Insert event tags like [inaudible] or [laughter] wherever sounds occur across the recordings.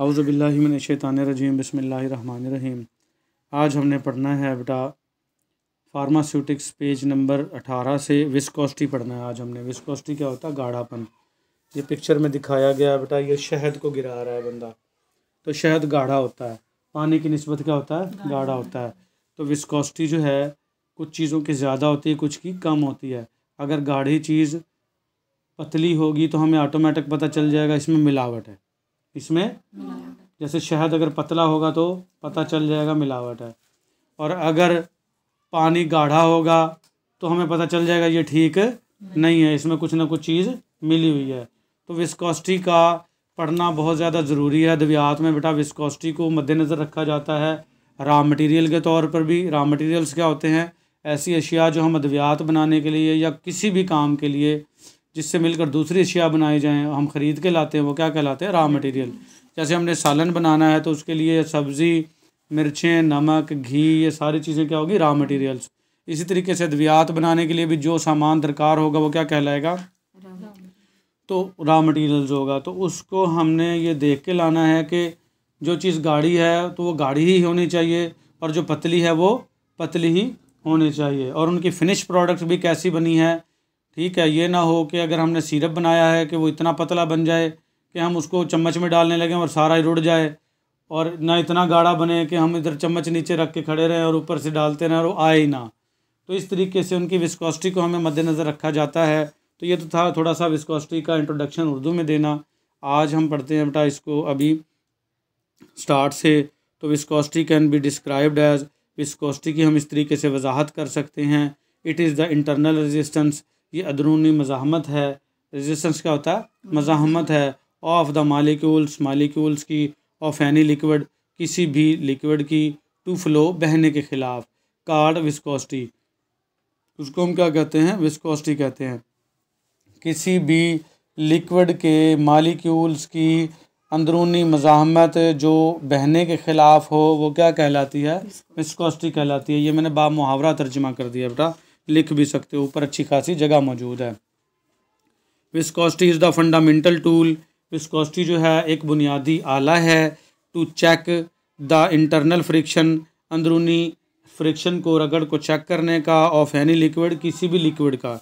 अवज़बिल्लिमिनशैतानरजीम बसमीम आज हमने पढ़ना है बेटा फार्मास्यूटिक्स पेज नंबर 18 से विस्कोस्टी पढ़ना है आज हमने विस्कोस्टी क्या होता है गाढ़ापन ये पिक्चर में दिखाया गया है बेटा ये शहद को गिरा रहा है बंदा तो शहद गाढ़ा होता है पानी की नस्बत क्या होता है गाढ़ा होता है तो विस्कोस्टी जो है कुछ चीज़ों की ज़्यादा होती है कुछ की कम होती है अगर गाढ़ी चीज़ पतली होगी तो हमें ऑटोमेटिक पता चल जाएगा इसमें मिलावट है इसमें जैसे शहद अगर पतला होगा तो पता चल जाएगा मिलावट है और अगर पानी गाढ़ा होगा तो हमें पता चल जाएगा ये ठीक नहीं है इसमें कुछ ना कुछ चीज़ मिली हुई है तो विस्कोस्टी का पढ़ना बहुत ज़्यादा ज़रूरी है दिव्यात में बेटा विस्कोस्टी को मद्देनज़र रखा जाता है रॉ मटेरियल के तौर पर भी रॉ मटेरियल्स क्या होते हैं ऐसी अशिया जो हम अद्वियात बनाने के लिए या किसी भी काम के लिए जिससे मिलकर दूसरी अशिया बनाई जाएँ हम ख़रीद के लाते हैं वो क्या कहलाते हैं रॉ मटेरियल जैसे हमने सालन बनाना है तो उसके लिए सब्ज़ी मिर्चें नमक घी ये सारी चीज़ें क्या होगी रॉ मटेरियल्स इसी तरीके से अद्वियात बनाने के लिए भी जो सामान दरकार होगा वो क्या कहलाएगा तो रॉ मटेरियल्स होगा तो उसको हमने ये देख के लाना है कि जो चीज़ गाढ़ी है तो वो गाढ़ी ही होनी चाहिए और जो पतली है वो पतली ही होनी चाहिए और उनकी फ़िनिश प्रोडक्ट भी कैसी बनी है ठीक है ये ना हो कि अगर हमने सिरप बनाया है कि वो इतना पतला बन जाए कि हम उसको चम्मच में डालने लगें और सारा ही रुड़ जाए और ना इतना गाढ़ा बने कि हम इधर चम्मच नीचे रख के खड़े रहें और ऊपर से डालते रहें और वो आए ही ना तो इस तरीके से उनकी विस्कोसिटी को हमें मद्देनज़र रखा जाता है तो ये तो था थोड़ा सा विस्कोसिटी का इंट्रोडक्शन उर्दू में देना आज हम पढ़ते हैं बेटा इसको अभी स्टार्ट से तो viscosity can be described as viscosity की हम इस तरीके से वजाहत कर सकते हैं it is the internal resistance ये अंदरूनी मज़ामत है रेजिस्टेंस क्या होता है मज़ामत है ऑफ द मालिक्यूल्स मालिक्यूल्स की ऑफ एनी लिक्विड किसी भी लिक्विड की टू फ्लो बहने के ख़िलाफ़ कार्ड विस्कोसिटी उसको हम क्या कहते हैं विस्कोसिटी कहते हैं किसी भी लिक्विड के मालिक्यूल्स की अंदरूनी मज़ामत जो बहने के ख़िलाफ़ हो वो क्या कहलाती है विस्कोसिटी कहलाती है ये मैंने बा मुहावरा तर्जमा कर दिया बेटा लिख भी सकते हो ऊपर अच्छी खासी जगह मौजूद है viscosity is the fundamental tool viscosity जो है एक बुनियादी आला है to check the internal friction अंदरूनी फ्रिक्शन को रगड़ को चेक करने का ऑफ एनी लिक्विड किसी भी लिक्विड का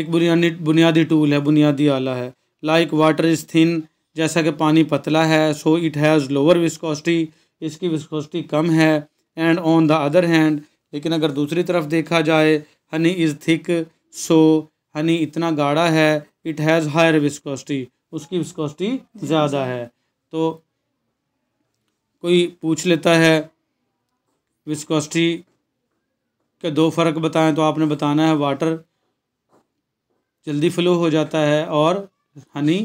एक बुनियादी बुनियादी टूल है बुनियादी आला है लाइक वाटर इज़ थिन जैसा कि पानी पतला है so it has lower viscosity इसकी विस्कोसिटी कम है and on the other hand लेकिन अगर दूसरी तरफ देखा जाए honey is thick so honey इतना गाढ़ा है इट हैज़ हायर विस्कोसिटी उसकी विस्कोसिटी ज़्यादा है तो कोई पूछ लेता है विस्कोसिटी के दो फ़र्क बताएं तो आपने बताना है वाटर जल्दी फ्लो हो जाता है और हनी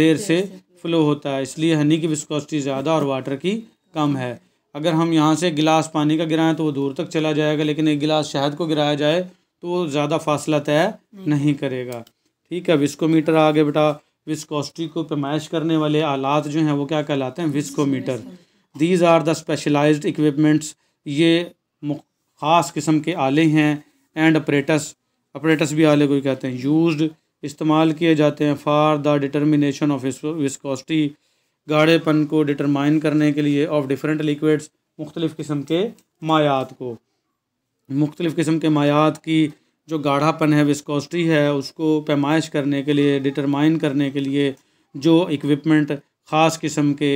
देर से फ्लो होता है इसलिए हनी की विस्कोसिटी ज़्यादा और वाटर की कम है अगर हम यहाँ से गिलास पानी का गिराएं तो वो दूर तक चला जाएगा लेकिन एक गिलास शहद को गिराया जाए तो वो ज़्यादा फासला तय हम्म। नहीं करेगा ठीक है विस्कोमीटर आगे बेटा विस्कोस्टी को पैमाइश करने वाले आलात जो हैं वो क्या कहलाते हैं viscometer these are the specialise equipments ये ख़ास किस्म के आले हैं एंड अपरेटस अपरेटस भी आले को कहते हैं यूज इस्तेमाल किए जाते हैं for the determination of viscosity गाढ़ेपन को डिटरमाइन करने के लिए ऑफ डिफरेंट लिक्विड्स मुख्तलिफ़ किस्म के मायात को मुख्तलिफ़ किस्म के मायात की जो गाढ़ापन है विस्कोसिटी है उसको पैमाइश करने के लिए डिटरमाइन करने के लिए जो इक्विपमेंट ख़ास किस्म के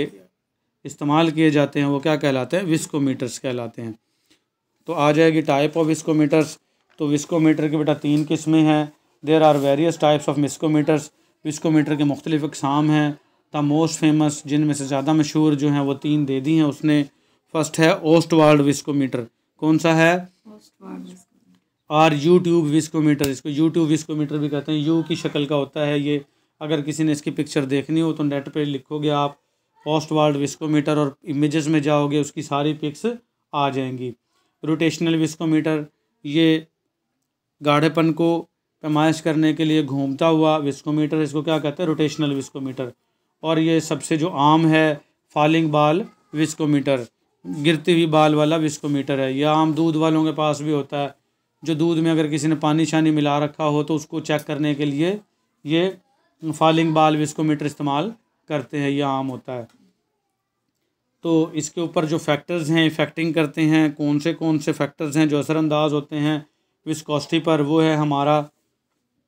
इस्तेमाल किए जाते हैं वो क्या कहलाते हैं विस्कोमीटर्स कहलाते हैं तो आ जाएगी टाइप ऑफ विस्कोमीटर्स तो विस्कोमीटर के बेटा तीन किस्में हैं there are various types of viscometers viscometer के मुख्तलिफ़ अकसाम हैं मोस्ट फेमस जिनमें से ज़्यादा मशहूर जो हैं वो तीन दे दी हैं उसने फर्स्ट है ओस्ट वर्ल्ड विस्कोमीटर कौन सा है और यूट्यूब विस्कोमीटर इसको यूट्यूब विस्कोमीटर भी कहते हैं यू की शक्ल का होता है ये अगर किसी ने इसकी पिक्चर देखनी हो तो नेट पर लिखोगे आप ओस्ट वर्ल्ड विस्कोमीटर और इमेजेस में जाओगे उसकी सारी पिक्स आ जाएंगी रोटेशनल विस्कोमीटर ये गाढ़ेपन को पैमाइश करने के लिए घूमता हुआ विस्कोमीटर इसको क्या कहते हैं रोटेशनल विस्कोमीटर और ये सबसे जो आम है फॉलिंग बाल विस्कोमीटर गिरती हुई बाल वाला विस्कोमीटर है यह आम दूध वालों के पास भी होता है जो दूध में अगर किसी ने पानी शानी मिला रखा हो तो उसको चेक करने के लिए ये फॉलिंग बाल विस्कोमीटर इस्तेमाल करते हैं यह आम होता है तो इसके ऊपर जो फैक्टर्स हैं इफेक्टिंग करते हैं कौन से कौन से फैक्टर्स हैं जो असरानंदाज होते हैं विस्कोस्टी पर वो है हमारा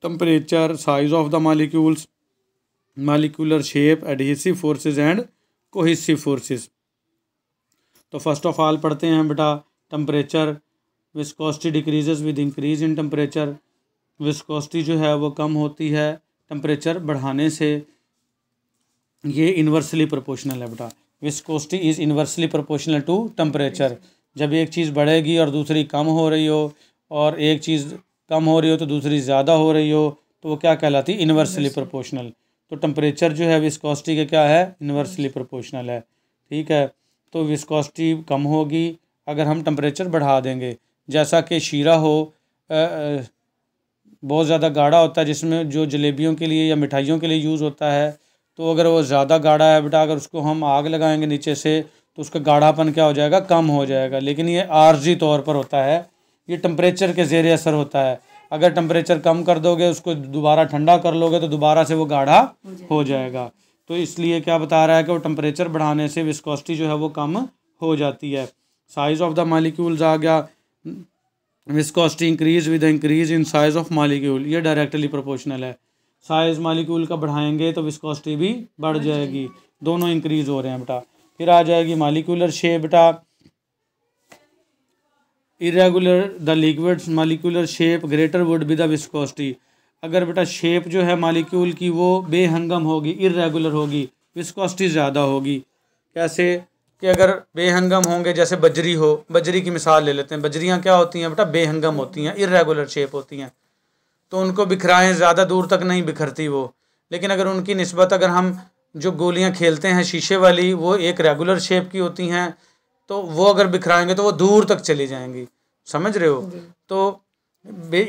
temperature size of the molecules molecular shape adhesive forces and cohesive forces तो फर्स्ट ऑफ ऑल पढ़ते हैं बेटा temperature viscosity decreases with increase in temperature viscosity जो है वो कम होती है टम्परेचर बढ़ाने से ये इन्वर्सली प्रोपोर्शनल है बेटा viscosity is inversely proportional to temperature जब एक चीज़ बढ़ेगी और दूसरी कम हो रही हो और एक चीज़ कम हो रही हो तो दूसरी ज़्यादा हो रही हो तो वो क्या कहलाती है इन्वर्सली प्रोपोर्शनल तो टम्परेचर जो है विस्कोसिटी का क्या है इन्वर्सली प्रोपोर्शनल है ठीक है तो विस्कोसिटी कम होगी अगर हम टम्परेचर बढ़ा देंगे जैसा कि शीरा हो आ, आ, बहुत ज़्यादा गाढ़ा होता है जिसमें जो जलेबियों के लिए या मिठाइयों के लिए यूज़ होता है तो अगर वो ज़्यादा गाढ़ा है बेटा अगर उसको हम आग लगाएंगे नीचे से तो उसका गाढ़ापन क्या हो जाएगा कम हो जाएगा लेकिन ये आर्जी तौर पर होता है ये टम्परेचर के ज़ेर असर होता है अगर टेम्परेचर कम कर दोगे उसको दोबारा ठंडा कर लोगे तो दोबारा से वो गाढ़ा हो जाएगा तो इसलिए क्या बता रहा है कि वो टेम्परेचर बढ़ाने से विस्कोसिटी जो है वो कम हो जाती है साइज ऑफ द मालिक्यूल्स आ गया viscosity increase with increase in size of molecule ये डायरेक्टली प्रोपोर्शनल है साइज मालिक्यूल का बढ़ाएंगे तो विस्कोसिटी भी बढ़ जाएगी दोनों इंक्रीज हो रहे हैं बेटा फिर आ जाएगी मालिक्यूलर शेप बेटा irregular the liquids molecular shape greater would be the viscosity अगर बेटा शेप जो है मालिक्यूल की वो बेहंगम होगी इरेगुलर होगी विस्कोसिटी ज़्यादा होगी कैसे कि अगर बेहंगम होंगे जैसे बजरी हो बजरी की मिसाल ले लेते हैं बजरियाँ क्या होती हैं बेटा बेहंगम होती हैं इरेगुलर शेप होती हैं तो उनको बिखराएं ज़्यादा दूर तक नहीं बिखरती वो लेकिन अगर उनकी नस्बत अगर हम जो गोलियाँ खेलते हैं शीशे वाली वो एक रेगुलर शेप की होती हैं तो वो अगर बिखराएंगे तो वो दूर तक चली जाएंगी समझ रहे हो तो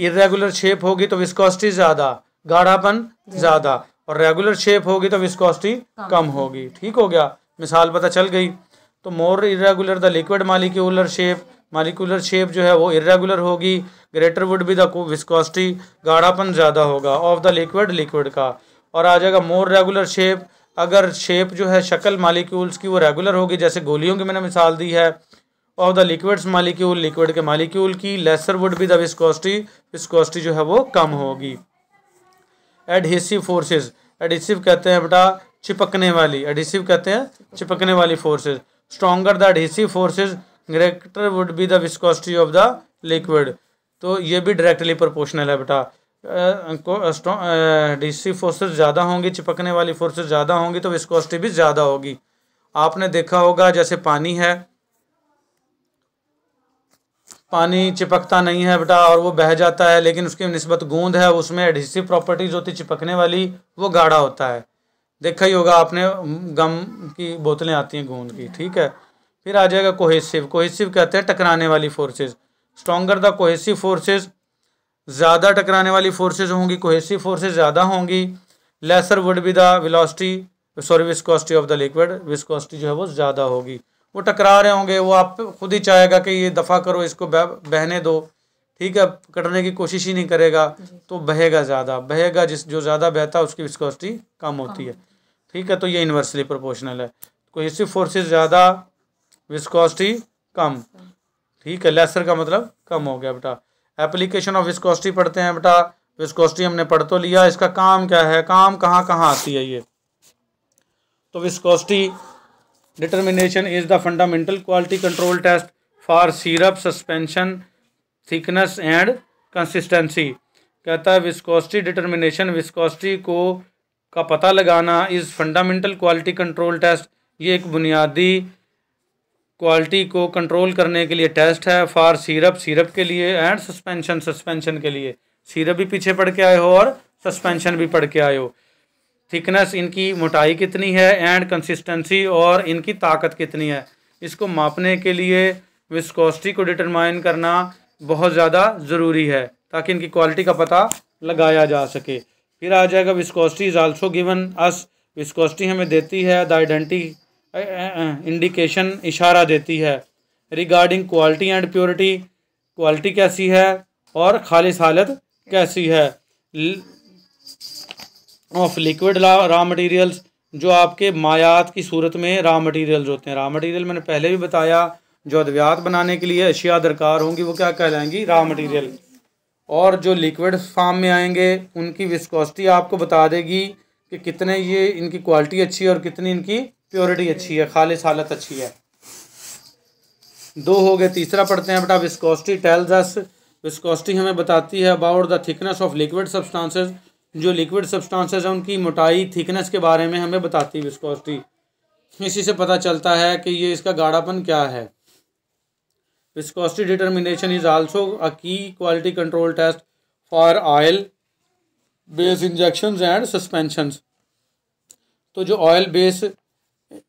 इरेगुलर शेप होगी तो विस्कोसिटी ज़्यादा गाढ़ापन ज़्यादा और रेगुलर शेप होगी तो विस्कोसिटी कम होगी ठीक हो गया मिसाल पता चल गई तो more irregular the liquid molecular shape molecular shape जो है वो इरेगुलर होगी greater would be the viscosity गाढ़ापन ज़्यादा होगा ऑफ द लिक्विड लिक्विड का और आ जाएगा मोर रेगुलर शेप अगर शेप जो है शक्ल मालिक्यूल्स की वो रेगुलर होगी जैसे गोलियों की मैंने मिसाल दी है of the liquids molecule liquid के मालिक्यूल की lesser would be the viscosity viscosity जो है वो कम होगी एडहेसिव फोर्सेज एडहेसिव कहते हैं बेटा चिपकने वाली एडहेसिव कहते हैं चिपकने वाली forces stronger the adhesive forces greater would be the viscosity of the liquid तो ये भी डायरेक्टली प्रोपोर्शनल है बेटा को डीसी फोर्सेस ज़्यादा होंगी चिपकने वाली फोर्सेस ज़्यादा होंगी तो विस्कोसिटी भी ज़्यादा होगी आपने देखा होगा जैसे पानी है पानी चिपकता नहीं है बेटा और वो बह जाता है लेकिन उसकी नस्बत गूंद है उसमें एडहेसिव प्रॉपर्टीज होती चिपकने वाली वो गाढ़ा होता है देखा ही होगा आपने गम की बोतलें आती हैं गूंद की ठीक है फिर आ जाएगा कोहेसिव कोहेसिव कहते हैं टकराने वाली forces stronger the cohesive forces ज़्यादा टकराने वाली फोर्सेज होंगी कोहेसिव फोर्सेज ज़्यादा होंगी lesser would be the velocity sorry viscosity of the liquid viscosity जो है वो ज़्यादा होगी वो टकरा रहे होंगे वो आप खुद ही चाहेगा कि ये दफ़ा करो इसको बहने दो ठीक है कटने की कोशिश ही नहीं करेगा तो बहेगा ज़्यादा बहेगा जिस जो ज़्यादा बहता है उसकी विस्कोसिटी कम होती है ठीक है तो ये इन्वर्सली प्रोपोर्शनल है कोहेसिव फोर्सेज ज़्यादा विस्कोसिटी कम ठीक है लेसर का मतलब कम हो गया बेटा एप्लीकेशन ऑफ विस्कोसिटी पढ़ते हैं बेटा विस्कोसिटी हमने पढ़ तो लिया इसका काम क्या है काम कहाँ कहाँ आती है ये तो viscosity determination is the fundamental quality control test for syrup suspension thickness and consistency कहता है विस्कोसिटी डिटर्मिनेशन विस्कोसिटी को का पता लगाना is fundamental quality control test ये एक बुनियादी क्वालिटी को कंट्रोल करने के लिए टेस्ट है फॉर सिरप सिरप के लिए एंड सस्पेंशन सस्पेंशन के लिए सिरप भी पीछे पढ़ के आए हो और सस्पेंशन भी पढ़ के आए हो थिकनेस इनकी मोटाई कितनी है एंड कंसिस्टेंसी और इनकी ताकत कितनी है इसको मापने के लिए विस्कोसिटी को डिटरमाइन करना बहुत ज़्यादा ज़रूरी है ताकि इनकी क्वालिटी का पता लगाया जा सके फिर आ जाएगा viscosity is also given us viscosity हमें देती है द आइडेंटिटी इंडिकेशन इशारा देती है regarding quality and purity quality कैसी है और खालिश हालत कैसी है ऑफ लिक्विड रॉ मटेरियल्स जो आपके मायात की सूरत में रॉ मटेरियल होते हैं रॉ मटेरियल मैंने पहले भी बताया जो अद्वियात बनाने के लिए अशिया दरकार होंगी वो क्या कहलाएंगी रॉ मटेरियल और जो लिक्विड फार्म में आएंगे उनकी विस्कोसिटी आपको बता देगी कि कितने ये इनकी क्वालिटी अच्छी है और कितनी इनकी प्योरिटी अच्छी है खालिश हालत अच्छी है दो हो गए तीसरा पढ़ते हैं बेटा विस्कोस्टी टेल्स अस विस्कोस्टी हमें बताती है about the thickness of liquid substances जो लिक्विड सब्सटेंसेस हैं उनकी मोटाई थिकनेस के बारे में हमें बताती है विस्कोस्टी इसी से पता चलता है कि ये इसका गाढ़ापन क्या है viscosity determination is also a key quality control test for oil base injection and suspension तो जो ऑयल बेस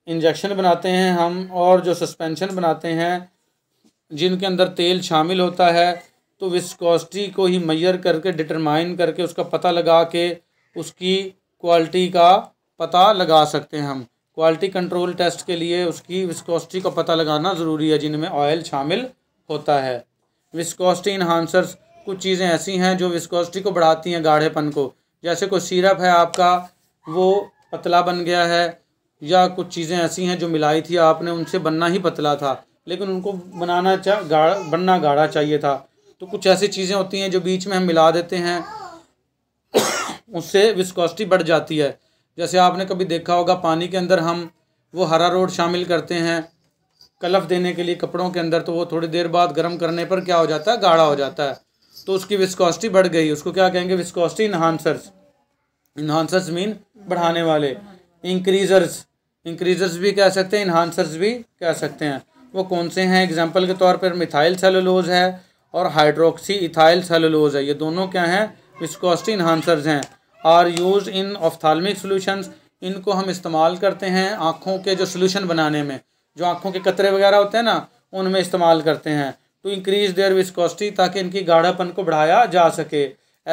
इंजेक्शन बनाते हैं हम और जो सस्पेंशन बनाते हैं जिनके अंदर तेल शामिल होता है तो विस्कोसिटी को ही मैयर करके डिटरमाइन करके उसका पता लगा के उसकी क्वालिटी का पता लगा सकते हैं हम क्वालिटी कंट्रोल टेस्ट के लिए उसकी विस्कोसिटी का पता लगाना ज़रूरी है जिनमें ऑयल शामिल होता है विस्कोसिटी इन्हांसर्स कुछ चीज़ें ऐसी हैं जो विस्कोसिटी को बढ़ाती हैं गाढ़ेपन को जैसे कोई सीरप है आपका वो पतला बन गया है या कुछ चीज़ें ऐसी हैं जो मिलाई थी आपने उनसे बनना ही पतला था लेकिन उनको बनाना चा गाढ़ा बनना गाढ़ा चाहिए था तो कुछ ऐसी चीज़ें होती हैं जो बीच में हम मिला देते हैं [coughs] उससे विस्कोसिटी बढ़ जाती है जैसे आपने कभी देखा होगा पानी के अंदर हम वो हरा रोड शामिल करते हैं कलफ देने के लिए कपड़ों के अंदर तो वो थोड़ी देर बाद गर्म करने पर क्या हो जाता है गाढ़ा हो जाता है तो उसकी विस्कोसिटी बढ़ गई उसको क्या कहेंगे विस्कोसिटी इन्हांसर्स इन्हांसर्स मीन बढ़ाने वाले इंक्रीजर्स इंक्रीजर्स भी कह सकते हैं इन्हांसर्स भी कह सकते हैं वो कौन से हैं एग्जाम्पल के तौर पर मिथाइल सेलोलोज है और हाइड्रोक्सी इथाइल सेलोलोज है ये दोनों क्या हैं विस्कोस्टी इन्हांसर्स हैं are use in ophthalmic solutions इनको हम इस्तेमाल करते हैं आँखों के जो सोल्यूशन बनाने में जो आँखों के कतरे वगैरह होते हैं ना उनमें इस्तेमाल करते हैं टू इंक्रीज देयर विस्कोस्टी ताकि इनकी गाढ़ापन को बढ़ाया जा सके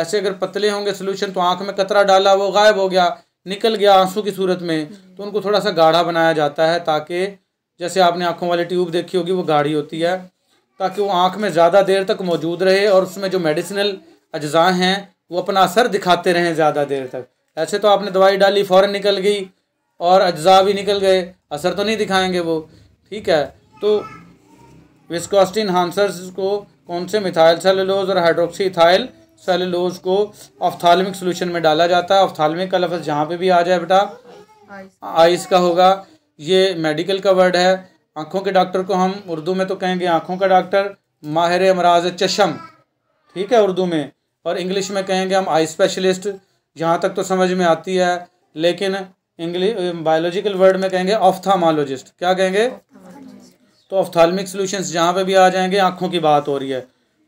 ऐसे अगर पतले होंगे सोल्यूशन तो आँख में कतरा डाला वो गायब हो गया निकल गया आंसू की सूरत में तो उनको थोड़ा सा गाढ़ा बनाया जाता है ताकि जैसे आपने आँखों वाली ट्यूब देखी होगी वो गाढ़ी होती है ताकि वो आँख में ज़्यादा देर तक मौजूद रहे और उसमें जो मेडिसिनल अज्जा हैं वो अपना असर दिखाते रहें ज़्यादा देर तक ऐसे तो आपने दवाई डाली फ़ौर निकल गई और अज्जा भी निकल गए असर तो नहीं दिखाएंगे वो ठीक है तो विस्कोस्टिन हांसर्स को कौन से मिथाइल सेलोज और हाइड्रोक्सी इथाइल सेलुलोज को ऑफ्थालमिक सोल्यूशन में डाला जाता है ऑफ्थालमिक का लफ्ज़ जहाँ पे भी आ जाए बेटा आइस का होगा ये मेडिकल का वर्ड है आँखों के डॉक्टर को हम उर्दू में तो कहेंगे आँखों का डॉक्टर माहिर अमराज चशम ठीक है उर्दू में और इंग्लिश में कहेंगे हम आई स्पेशलिस्ट जहाँ तक तो समझ में आती है लेकिन इंग्लिश बायोलॉजिकल वर्ड में कहेंगे ऑफ्थामोलॉजिस्ट क्या कहेंगे तो ऑफ्थालमिक सोल्यूशन जहाँ पे भी आ जाएंगे आँखों की बात हो रही है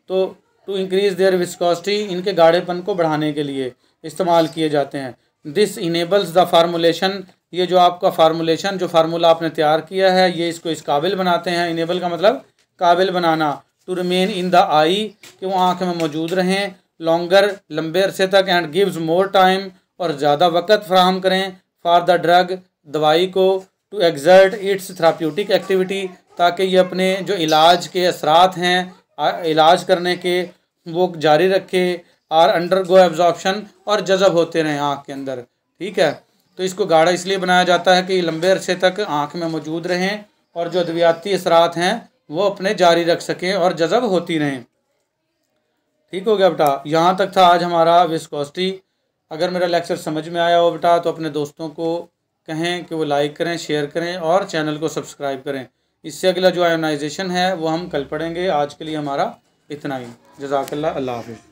तो टू इंक्रीज देयर विस्कॉसिटी इनके गाढ़ेपन को बढ़ाने के लिए इस्तेमाल किए जाते हैं दिस इनेबल्स द फार्मूलेशन ये जो आपका फार्मूलेशन जो फार्मूला आपने तैयार किया है ये इसको इस काबिल बनाते हैं इनेबल का मतलब काबिल बनाना to remain in the eye कि वो आँख में मौजूद रहें लॉन्गर लंबे अरसे तक एंड गिव्स मोर टाइम और ज़्यादा वक्त फ्राहम करें फॉर द ड्रग दवाई को to exert its therapeutic activity ताकि ये अपने जो इलाज के असरात हैं इलाज करने के वो जारी रखे आर अंडर गो एब्जॉर्प्शन और जजब होते रहें आँख के अंदर ठीक है तो इसको गाढ़ा इसलिए बनाया जाता है कि लंबे अरसे तक आँख में मौजूद रहें और जो अद्वियाती असरात हैं वो अपने जारी रख सकें और जजब होती रहें ठीक हो गया बेटा यहाँ तक था आज हमारा विस्कोस्टी अगर मेरा लेक्चर समझ में आया हो बेटा तो अपने दोस्तों को कहें कि वो लाइक करें शेयर करें और चैनल को सब्सक्राइब करें इससे अगला जो आयोनाइजेशन है वो हम कल पढ़ेंगे आज के लिए हमारा इतना ही जजाकल्ला अल्लाह हाफिज़